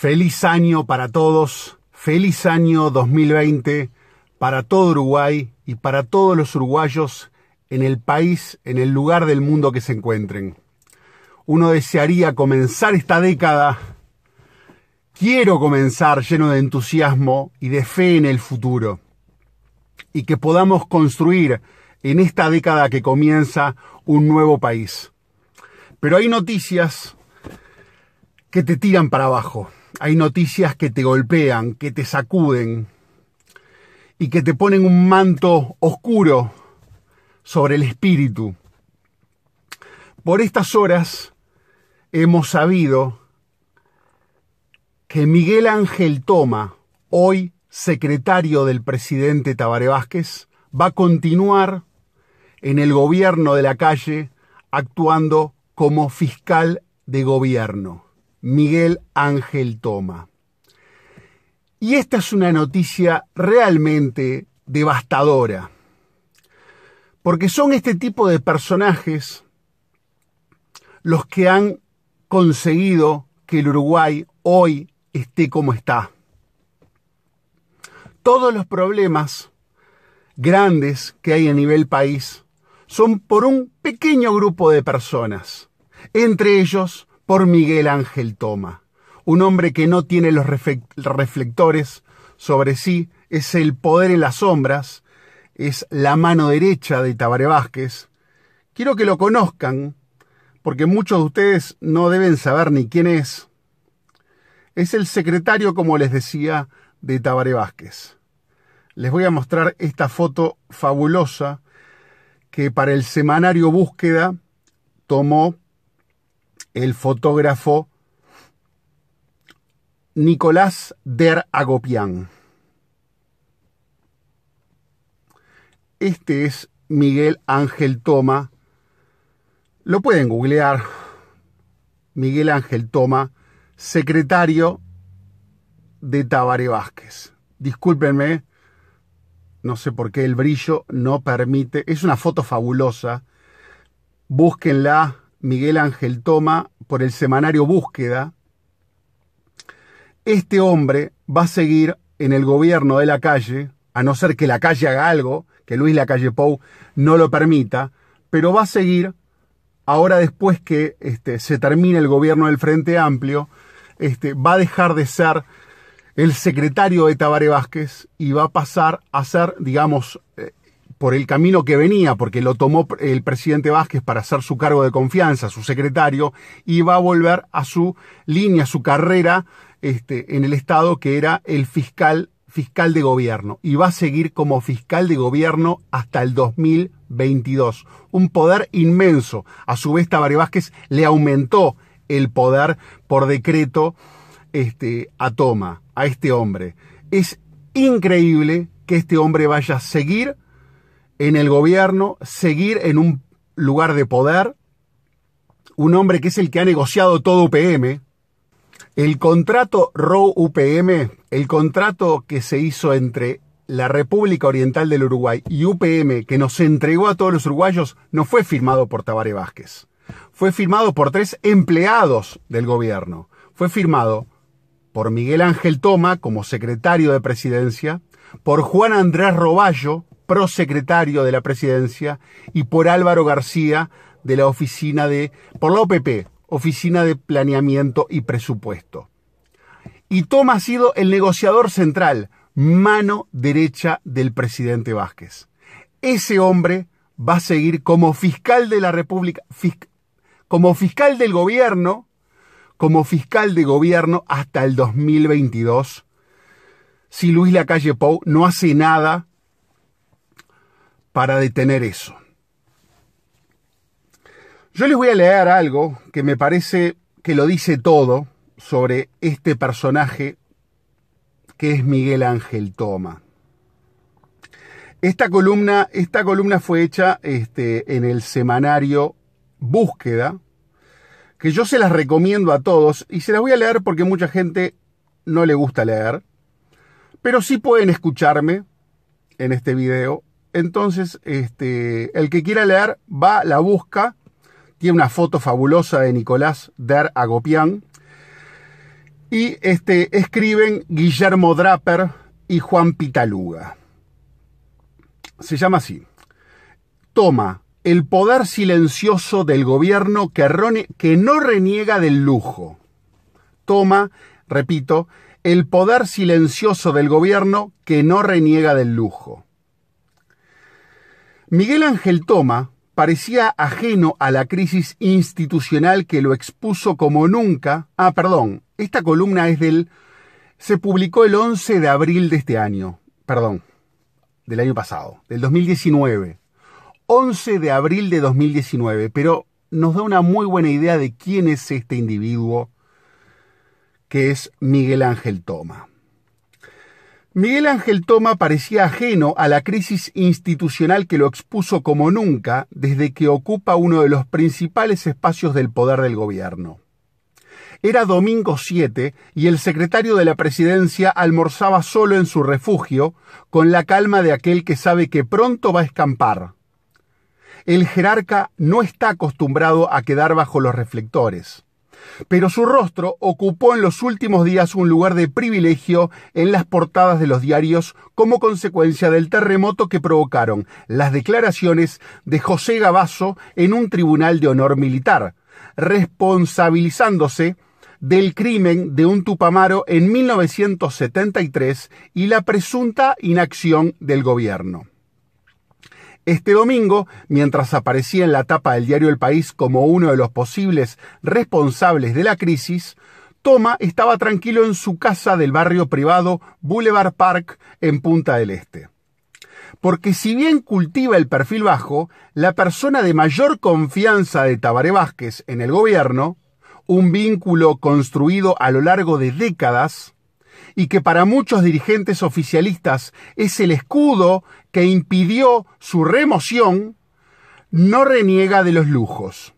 Feliz año para todos, feliz año 2020 para todo Uruguay y para todos los uruguayos en el país, en el lugar del mundo que se encuentren. Uno desearía comenzar esta década, quiero comenzar lleno de entusiasmo y de fe en el futuro, y que podamos construir en esta década que comienza un nuevo país. Pero hay noticias que te tiran para abajo hay noticias que te golpean, que te sacuden y que te ponen un manto oscuro sobre el espíritu. Por estas horas hemos sabido que Miguel Ángel Toma, hoy secretario del presidente Tabaré Vázquez, va a continuar en el gobierno de la calle actuando como fiscal de gobierno. Miguel Ángel Toma. Y esta es una noticia realmente devastadora, porque son este tipo de personajes los que han conseguido que el Uruguay hoy esté como está. Todos los problemas grandes que hay a nivel país son por un pequeño grupo de personas, entre ellos por Miguel Ángel Toma. Un hombre que no tiene los reflectores sobre sí, es el poder en las sombras, es la mano derecha de Tabaré Vázquez. Quiero que lo conozcan, porque muchos de ustedes no deben saber ni quién es. Es el secretario, como les decía, de Tabare Vázquez. Les voy a mostrar esta foto fabulosa que para el semanario Búsqueda tomó el fotógrafo Nicolás Der Agopian. Este es Miguel Ángel Toma. Lo pueden googlear. Miguel Ángel Toma, secretario de Tabaré Vázquez. Discúlpenme, no sé por qué el brillo no permite. Es una foto fabulosa. Búsquenla Miguel Ángel Toma por el semanario Búsqueda, este hombre va a seguir en el gobierno de la calle, a no ser que la calle haga algo, que Luis Lacalle Pou no lo permita, pero va a seguir ahora después que este, se termine el gobierno del Frente Amplio, este, va a dejar de ser el secretario de Tabaré Vázquez y va a pasar a ser, digamos, eh, por el camino que venía, porque lo tomó el presidente Vázquez para hacer su cargo de confianza, su secretario, y va a volver a su línea, su carrera este, en el Estado, que era el fiscal, fiscal de gobierno, y va a seguir como fiscal de gobierno hasta el 2022. Un poder inmenso. A su vez, Tabaré Vázquez le aumentó el poder por decreto este, a Toma, a este hombre. Es increíble que este hombre vaya a seguir en el gobierno, seguir en un lugar de poder, un hombre que es el que ha negociado todo UPM, el contrato RO upm el contrato que se hizo entre la República Oriental del Uruguay y UPM, que nos entregó a todos los uruguayos, no fue firmado por Tabaré Vázquez. Fue firmado por tres empleados del gobierno. Fue firmado por Miguel Ángel Toma como secretario de presidencia, por Juan Andrés Roballo prosecretario de la presidencia, y por Álvaro García de la oficina de, por la OPP, Oficina de Planeamiento y Presupuesto. Y Tom ha sido el negociador central, mano derecha del presidente Vázquez. Ese hombre va a seguir como fiscal de la República, como fiscal del gobierno, como fiscal de gobierno hasta el 2022. Si Luis Lacalle Pou no hace nada para detener eso. Yo les voy a leer algo que me parece que lo dice todo sobre este personaje que es Miguel Ángel Toma. Esta columna, esta columna fue hecha este, en el semanario Búsqueda, que yo se las recomiendo a todos y se las voy a leer porque mucha gente no le gusta leer, pero sí pueden escucharme en este video entonces, este, el que quiera leer va, la busca. Tiene una foto fabulosa de Nicolás Der Agopian. Y este, escriben Guillermo Draper y Juan Pitaluga. Se llama así. Toma el poder silencioso del gobierno que no reniega del lujo. Toma, repito, el poder silencioso del gobierno que no reniega del lujo. Miguel Ángel Toma parecía ajeno a la crisis institucional que lo expuso como nunca. Ah, perdón, esta columna es del... Se publicó el 11 de abril de este año, perdón, del año pasado, del 2019. 11 de abril de 2019, pero nos da una muy buena idea de quién es este individuo que es Miguel Ángel Toma. Miguel Ángel Toma parecía ajeno a la crisis institucional que lo expuso como nunca desde que ocupa uno de los principales espacios del poder del gobierno. Era domingo 7 y el secretario de la presidencia almorzaba solo en su refugio, con la calma de aquel que sabe que pronto va a escampar. El jerarca no está acostumbrado a quedar bajo los reflectores pero su rostro ocupó en los últimos días un lugar de privilegio en las portadas de los diarios como consecuencia del terremoto que provocaron las declaraciones de José Gabazo en un tribunal de honor militar, responsabilizándose del crimen de un Tupamaro en 1973 y la presunta inacción del gobierno. Este domingo, mientras aparecía en la tapa del diario El País como uno de los posibles responsables de la crisis, Toma estaba tranquilo en su casa del barrio privado Boulevard Park en Punta del Este. Porque si bien cultiva el perfil bajo, la persona de mayor confianza de Tabaré Vázquez en el gobierno, un vínculo construido a lo largo de décadas, y que para muchos dirigentes oficialistas es el escudo que impidió su remoción, no reniega de los lujos.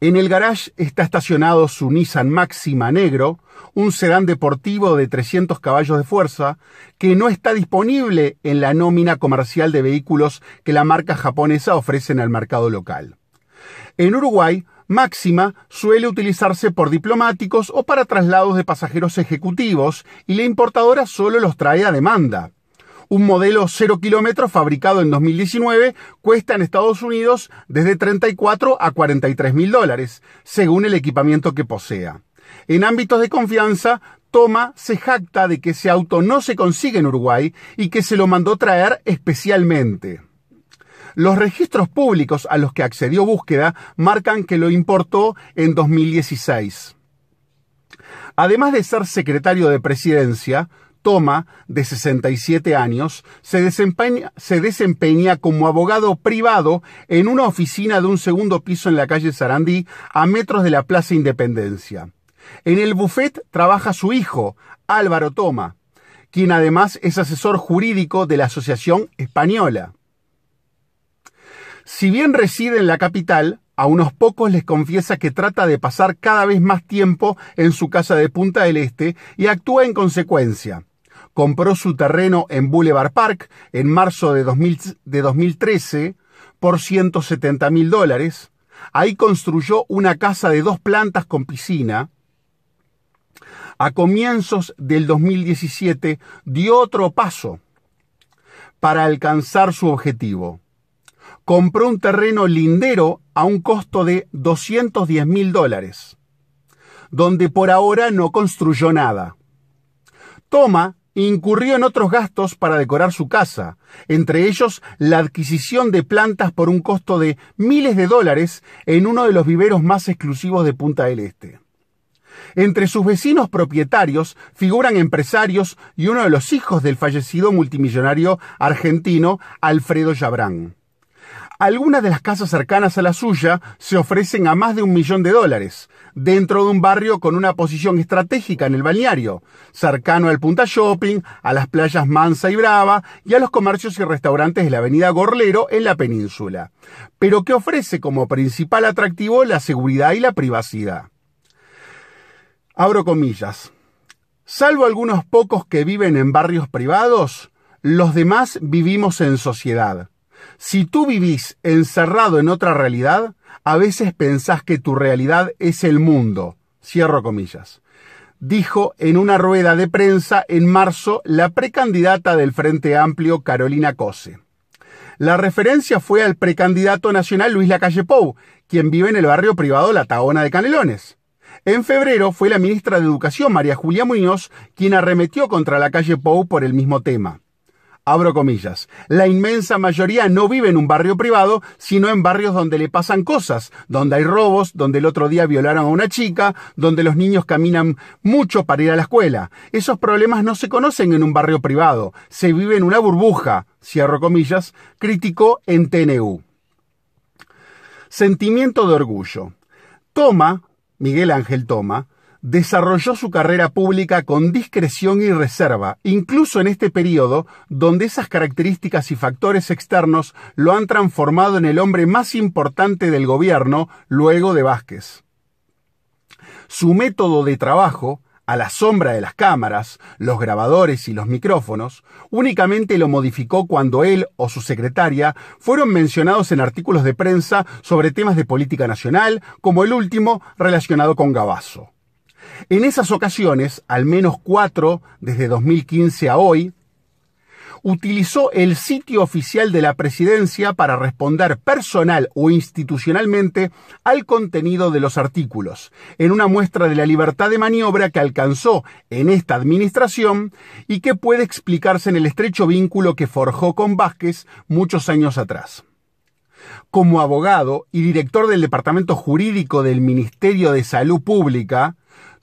En el garage está estacionado su Nissan Máxima negro, un sedán deportivo de 300 caballos de fuerza, que no está disponible en la nómina comercial de vehículos que la marca japonesa ofrece en el mercado local. En Uruguay, máxima suele utilizarse por diplomáticos o para traslados de pasajeros ejecutivos y la importadora solo los trae a demanda. Un modelo 0 kilómetros fabricado en 2019 cuesta en Estados Unidos desde 34 a 43 mil dólares, según el equipamiento que posea. En ámbitos de confianza, Toma se jacta de que ese auto no se consigue en Uruguay y que se lo mandó traer especialmente. Los registros públicos a los que accedió búsqueda marcan que lo importó en 2016. Además de ser secretario de presidencia, Toma, de 67 años, se desempeña, como abogado privado en una oficina de un segundo piso en la calle Sarandí, a metros de la Plaza Independencia. En el buffet trabaja su hijo, Álvaro Toma, quien además es asesor jurídico de la Asociación Española. Si bien reside en la capital, a unos pocos les confiesa que trata de pasar cada vez más tiempo en su casa de Punta del Este y actúa en consecuencia. Compró su terreno en Boulevard Park en marzo de, 2013 por 170 mil dólares. Ahí construyó una casa de dos plantas con piscina. A comienzos del 2017 dio otro paso para alcanzar su objetivo compró un terreno lindero a un costo de 210 mil dólares, donde por ahora no construyó nada. Toma incurrió en otros gastos para decorar su casa, entre ellos la adquisición de plantas por un costo de miles de dólares en uno de los viveros más exclusivos de Punta del Este. Entre sus vecinos propietarios figuran empresarios y uno de los hijos del fallecido multimillonario argentino Alfredo Yabrán. Algunas de las casas cercanas a la suya se ofrecen a más de un millón de dólares, dentro de un barrio con una posición estratégica en el balneario, cercano al Punta Shopping, a las playas Mansa y Brava y a los comercios y restaurantes de la avenida Gorlero en la península, pero que ofrece como principal atractivo la seguridad y la privacidad. Abro comillas. Salvo algunos pocos que viven en barrios privados, los demás vivimos en sociedad si tú vivís encerrado en otra realidad, a veces pensás que tu realidad es el mundo. Cierro comillas. Dijo en una rueda de prensa en marzo la precandidata del Frente Amplio, Carolina Cose. La referencia fue al precandidato nacional Luis Lacalle Pou, quien vive en el barrio privado La Taona de Canelones. En febrero fue la ministra de Educación, María Julia Muñoz, quien arremetió contra Lacalle Pou por el mismo tema abro comillas, la inmensa mayoría no vive en un barrio privado, sino en barrios donde le pasan cosas, donde hay robos, donde el otro día violaron a una chica, donde los niños caminan mucho para ir a la escuela. Esos problemas no se conocen en un barrio privado, se vive en una burbuja, cierro comillas, criticó en TNU. Sentimiento de orgullo. Toma, Miguel Ángel Toma, desarrolló su carrera pública con discreción y reserva, incluso en este periodo donde esas características y factores externos lo han transformado en el hombre más importante del gobierno luego de Vázquez. Su método de trabajo, a la sombra de las cámaras, los grabadores y los micrófonos, únicamente lo modificó cuando él o su secretaria fueron mencionados en artículos de prensa sobre temas de política nacional, como el último relacionado con Gabazo. En esas ocasiones, al menos cuatro desde 2015 a hoy, utilizó el sitio oficial de la presidencia para responder personal o institucionalmente al contenido de los artículos, en una muestra de la libertad de maniobra que alcanzó en esta administración y que puede explicarse en el estrecho vínculo que forjó con Vázquez muchos años atrás. Como abogado y director del Departamento Jurídico del Ministerio de Salud Pública,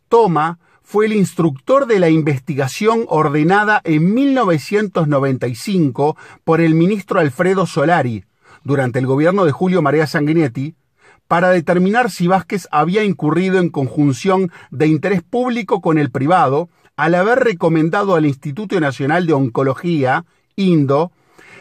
Toma fue el instructor de la investigación ordenada en 1995 por el ministro Alfredo Solari, durante el gobierno de Julio María Sanguinetti, para determinar si Vázquez había incurrido en conjunción de interés público con el privado al haber recomendado al Instituto Nacional de Oncología, INDO,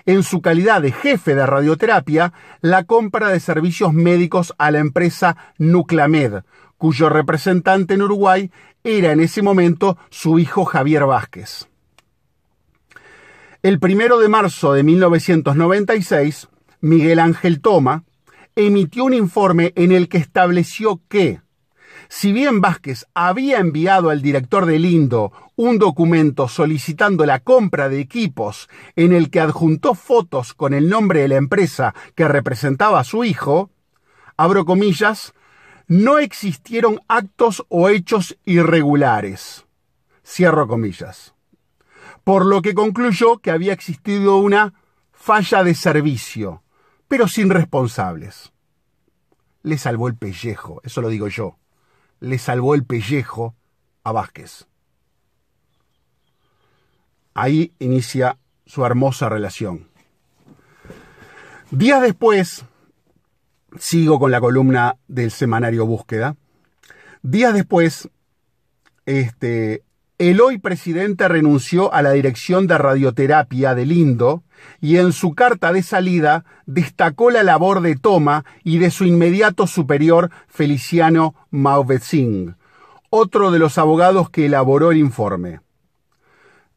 en su calidad de jefe de radioterapia, la compra de servicios médicos a la empresa Nuclamed, cuyo representante en Uruguay era en ese momento su hijo Javier Vázquez. El primero de marzo de 1996, Miguel Ángel Toma emitió un informe en el que estableció que, si bien Vázquez había enviado al director de Lindo un documento solicitando la compra de equipos en el que adjuntó fotos con el nombre de la empresa que representaba a su hijo, abro comillas, no existieron actos o hechos irregulares. Cierro comillas. Por lo que concluyó que había existido una falla de servicio, pero sin responsables. Le salvó el pellejo, eso lo digo yo. Le salvó el pellejo a Vázquez. Ahí inicia su hermosa relación. Días después, sigo con la columna del semanario Búsqueda. Días después, este, el hoy presidente renunció a la dirección de radioterapia del Indo y en su carta de salida destacó la labor de Toma y de su inmediato superior Feliciano Mauvezing, otro de los abogados que elaboró el informe.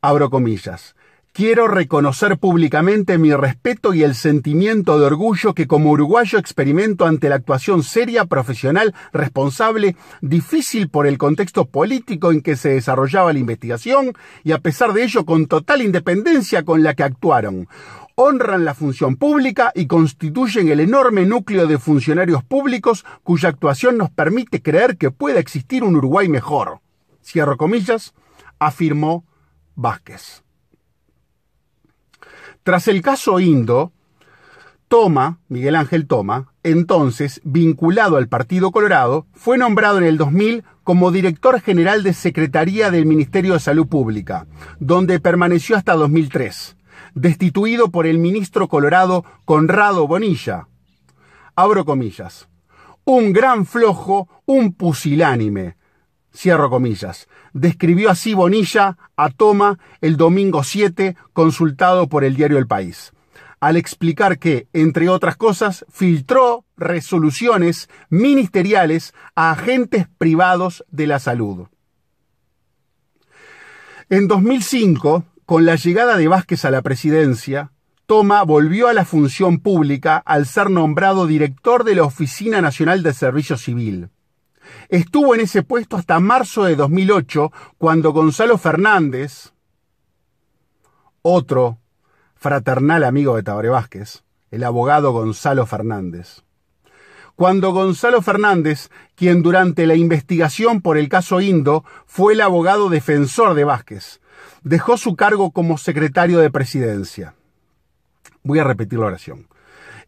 Abro comillas. Quiero reconocer públicamente mi respeto y el sentimiento de orgullo que como uruguayo experimento ante la actuación seria, profesional, responsable, difícil por el contexto político en que se desarrollaba la investigación y a pesar de ello con total independencia con la que actuaron honran la función pública y constituyen el enorme núcleo de funcionarios públicos cuya actuación nos permite creer que pueda existir un Uruguay mejor. Cierro comillas, afirmó Vázquez. Tras el caso Indo, Toma, Miguel Ángel Toma, entonces vinculado al Partido Colorado, fue nombrado en el 2000 como director general de Secretaría del Ministerio de Salud Pública, donde permaneció hasta 2003, destituido por el ministro colorado Conrado Bonilla. Abro comillas. Un gran flojo, un pusilánime, cierro comillas, describió así Bonilla a Toma el domingo 7, consultado por el diario El País, al explicar que, entre otras cosas, filtró resoluciones ministeriales a agentes privados de la salud. En 2005, con la llegada de Vázquez a la presidencia, Toma volvió a la función pública al ser nombrado director de la Oficina Nacional de Servicio Civil Estuvo en ese puesto hasta marzo de 2008, cuando Gonzalo Fernández, otro fraternal amigo de Tabaré Vázquez, el abogado Gonzalo Fernández. Cuando Gonzalo Fernández, quien durante la investigación por el caso Indo fue el abogado defensor de Vázquez, dejó su cargo como secretario de presidencia. Voy a repetir la oración.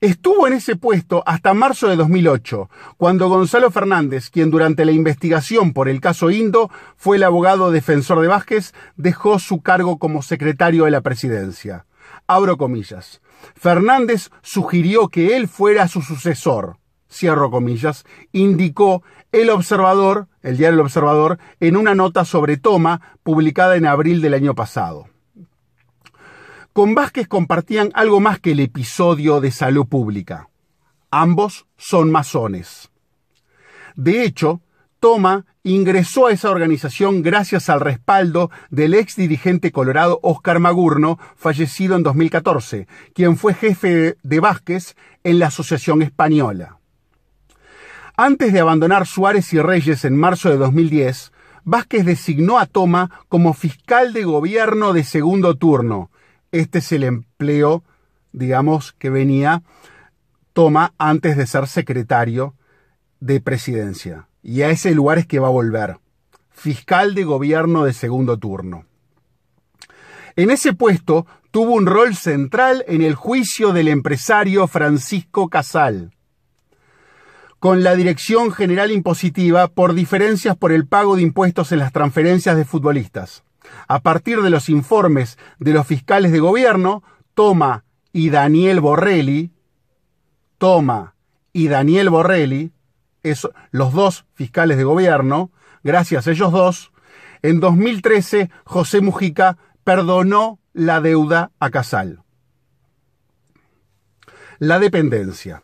Estuvo en ese puesto hasta marzo de 2008, cuando Gonzalo Fernández, quien durante la investigación por el caso Indo fue el abogado defensor de Vázquez, dejó su cargo como secretario de la presidencia. Abro comillas. Fernández sugirió que él fuera su sucesor. Cierro comillas, indicó El Observador, el diario El Observador, en una nota sobre Toma publicada en abril del año pasado con Vázquez compartían algo más que el episodio de salud pública. Ambos son masones. De hecho, Toma ingresó a esa organización gracias al respaldo del ex dirigente colorado Oscar Magurno, fallecido en 2014, quien fue jefe de Vázquez en la Asociación Española. Antes de abandonar Suárez y Reyes en marzo de 2010, Vázquez designó a Toma como fiscal de gobierno de segundo turno, este es el empleo, digamos, que venía, toma antes de ser secretario de presidencia. Y a ese lugar es que va a volver. Fiscal de gobierno de segundo turno. En ese puesto tuvo un rol central en el juicio del empresario Francisco Casal, con la Dirección General Impositiva por diferencias por el pago de impuestos en las transferencias de futbolistas. A partir de los informes de los fiscales de gobierno, Toma y Daniel Borrelli, Toma y Daniel Borrelli, los dos fiscales de gobierno, gracias a ellos dos, en 2013 José Mujica perdonó la deuda a Casal. La dependencia.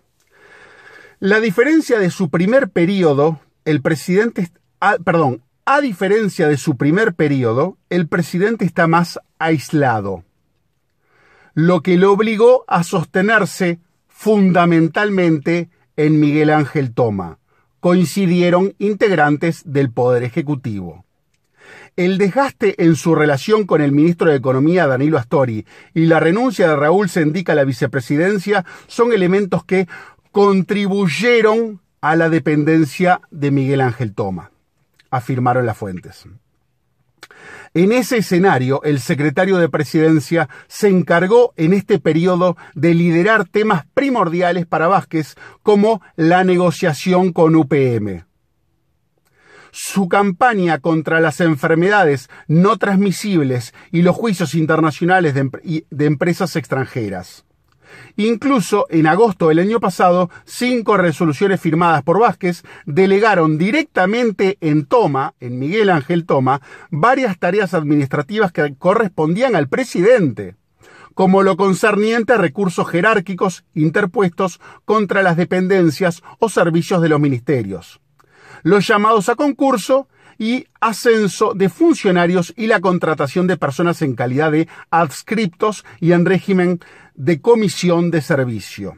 La diferencia de su primer periodo, el presidente, ah, perdón, a diferencia de su primer periodo, el presidente está más aislado, lo que lo obligó a sostenerse fundamentalmente en Miguel Ángel Toma. Coincidieron integrantes del Poder Ejecutivo. El desgaste en su relación con el ministro de Economía Danilo Astori y la renuncia de Raúl Sendica a la vicepresidencia son elementos que contribuyeron a la dependencia de Miguel Ángel Toma afirmaron las fuentes. En ese escenario, el secretario de Presidencia se encargó en este periodo de liderar temas primordiales para Vázquez, como la negociación con UPM. Su campaña contra las enfermedades no transmisibles y los juicios internacionales de, de empresas extranjeras. Incluso en agosto del año pasado, cinco resoluciones firmadas por Vázquez delegaron directamente en Toma, en Miguel Ángel Toma, varias tareas administrativas que correspondían al presidente como lo concerniente a recursos jerárquicos interpuestos contra las dependencias o servicios de los ministerios, los llamados a concurso y ascenso de funcionarios y la contratación de personas en calidad de adscriptos y en régimen de comisión de servicio.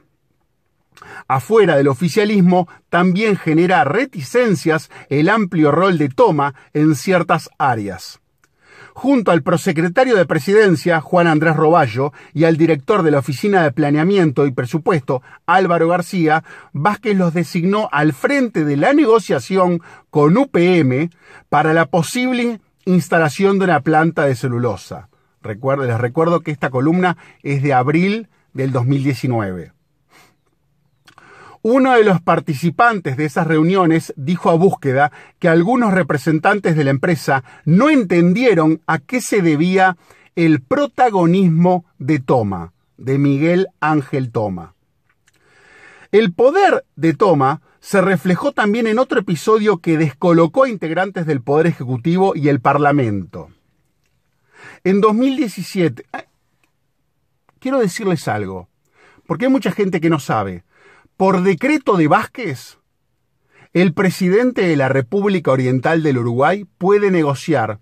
Afuera del oficialismo también genera reticencias el amplio rol de toma en ciertas áreas. Junto al prosecretario de Presidencia, Juan Andrés Roballo, y al director de la Oficina de Planeamiento y Presupuesto, Álvaro García, Vázquez los designó al frente de la negociación con UPM para la posible instalación de una planta de celulosa les recuerdo que esta columna es de abril del 2019. Uno de los participantes de esas reuniones dijo a búsqueda que algunos representantes de la empresa no entendieron a qué se debía el protagonismo de Toma, de Miguel Ángel Toma. El poder de Toma se reflejó también en otro episodio que descolocó a integrantes del Poder Ejecutivo y el Parlamento. En 2017, ah, quiero decirles algo, porque hay mucha gente que no sabe. Por decreto de Vázquez, el presidente de la República Oriental del Uruguay puede negociar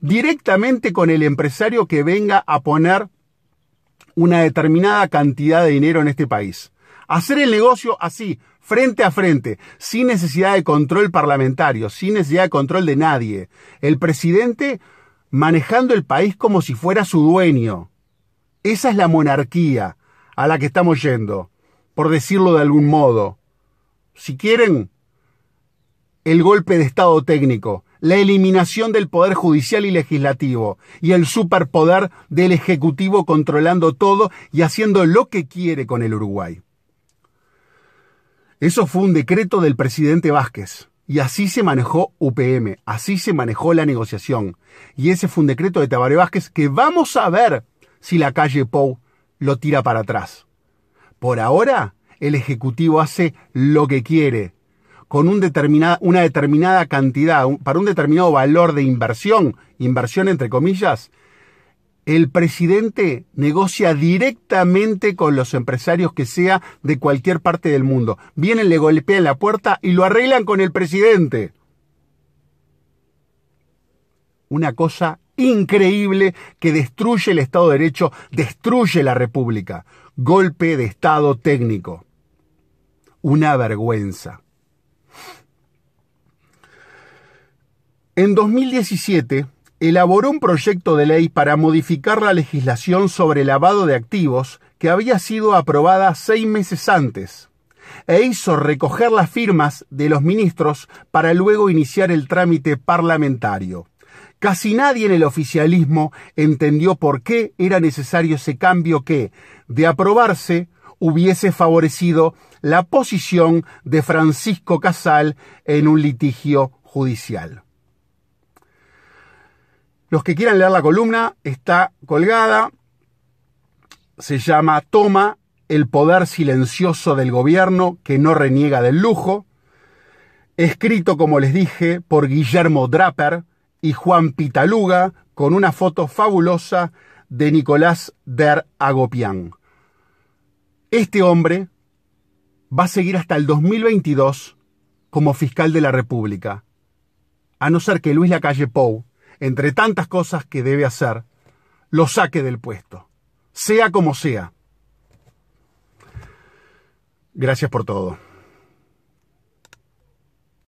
directamente con el empresario que venga a poner una determinada cantidad de dinero en este país. Hacer el negocio así, frente a frente, sin necesidad de control parlamentario, sin necesidad de control de nadie. El presidente manejando el país como si fuera su dueño. Esa es la monarquía a la que estamos yendo, por decirlo de algún modo. Si quieren, el golpe de Estado técnico, la eliminación del poder judicial y legislativo y el superpoder del Ejecutivo controlando todo y haciendo lo que quiere con el Uruguay. Eso fue un decreto del presidente Vázquez. Y así se manejó UPM, así se manejó la negociación. Y ese fue un decreto de Tabaré Vázquez que vamos a ver si la calle Pou lo tira para atrás. Por ahora, el Ejecutivo hace lo que quiere, con una determinada cantidad, para un determinado valor de inversión, inversión entre comillas, el presidente negocia directamente con los empresarios que sea de cualquier parte del mundo. Vienen, le golpean la puerta y lo arreglan con el presidente. Una cosa increíble que destruye el Estado de Derecho, destruye la República. Golpe de Estado técnico. Una vergüenza. En 2017, elaboró un proyecto de ley para modificar la legislación sobre lavado de activos que había sido aprobada seis meses antes, e hizo recoger las firmas de los ministros para luego iniciar el trámite parlamentario. Casi nadie en el oficialismo entendió por qué era necesario ese cambio que, de aprobarse, hubiese favorecido la posición de Francisco Casal en un litigio judicial. Los que quieran leer la columna, está colgada. Se llama Toma, el poder silencioso del gobierno que no reniega del lujo. Escrito, como les dije, por Guillermo Draper y Juan Pitaluga, con una foto fabulosa de Nicolás Der Agopian. Este hombre va a seguir hasta el 2022 como fiscal de la República, a no ser que Luis Lacalle Pou entre tantas cosas que debe hacer, lo saque del puesto, sea como sea. Gracias por todo.